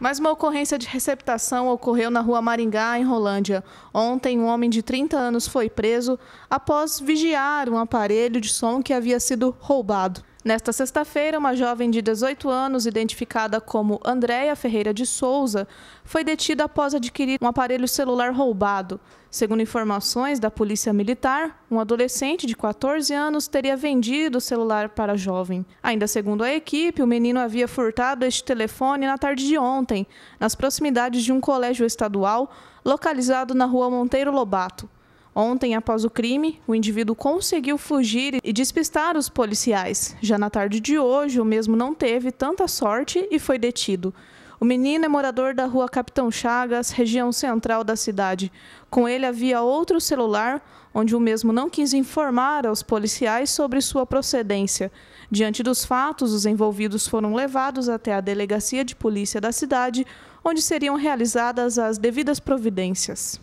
Mas uma ocorrência de receptação ocorreu na rua Maringá, em Rolândia. Ontem, um homem de 30 anos foi preso após vigiar um aparelho de som que havia sido roubado. Nesta sexta-feira, uma jovem de 18 anos, identificada como Andréia Ferreira de Souza, foi detida após adquirir um aparelho celular roubado. Segundo informações da Polícia Militar, um adolescente de 14 anos teria vendido o celular para a jovem. Ainda segundo a equipe, o menino havia furtado este telefone na tarde de ontem, nas proximidades de um colégio estadual localizado na rua Monteiro Lobato. Ontem, após o crime, o indivíduo conseguiu fugir e despistar os policiais. Já na tarde de hoje, o mesmo não teve tanta sorte e foi detido. O menino é morador da rua Capitão Chagas, região central da cidade. Com ele havia outro celular, onde o mesmo não quis informar aos policiais sobre sua procedência. Diante dos fatos, os envolvidos foram levados até a delegacia de polícia da cidade, onde seriam realizadas as devidas providências.